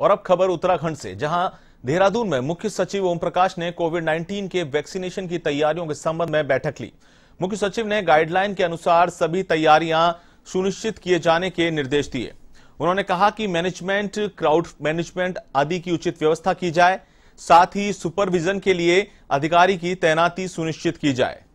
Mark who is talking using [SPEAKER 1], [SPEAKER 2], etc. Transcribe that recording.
[SPEAKER 1] और अब खबर उत्तराखंड से जहां देहरादून में मुख्य सचिव ओम प्रकाश ने कोविड 19 के वैक्सीनेशन की तैयारियों के संबंध में बैठक ली मुख्य सचिव ने गाइडलाइन के अनुसार सभी तैयारियां सुनिश्चित किए जाने के निर्देश दिए उन्होंने कहा कि मैनेजमेंट क्राउड मैनेजमेंट आदि की उचित व्यवस्था की जाए साथ ही सुपरविजन के लिए अधिकारी की तैनाती सुनिश्चित की जाए